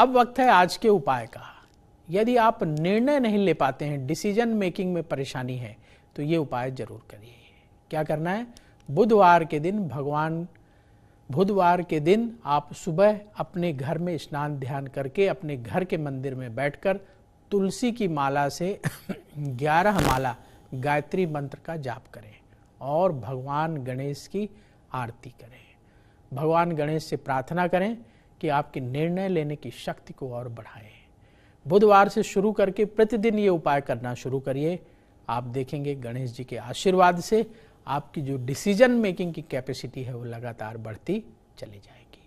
अब वक्त है आज के उपाय का यदि आप निर्णय नहीं ले पाते हैं डिसीजन मेकिंग में परेशानी है तो ये उपाय जरूर करिए क्या करना है बुधवार के दिन भगवान बुधवार के दिन आप सुबह अपने घर में स्नान ध्यान करके अपने घर के मंदिर में बैठकर तुलसी की माला से ग्यारह माला गायत्री मंत्र का जाप करें और भगवान गणेश की आरती करें भगवान गणेश से प्रार्थना करें कि आपके निर्णय लेने की शक्ति को और बढ़ाएं बुधवार से शुरू करके प्रतिदिन ये उपाय करना शुरू करिए आप देखेंगे गणेश जी के आशीर्वाद से आपकी जो डिसीजन मेकिंग की कैपेसिटी है वो लगातार बढ़ती चली जाएगी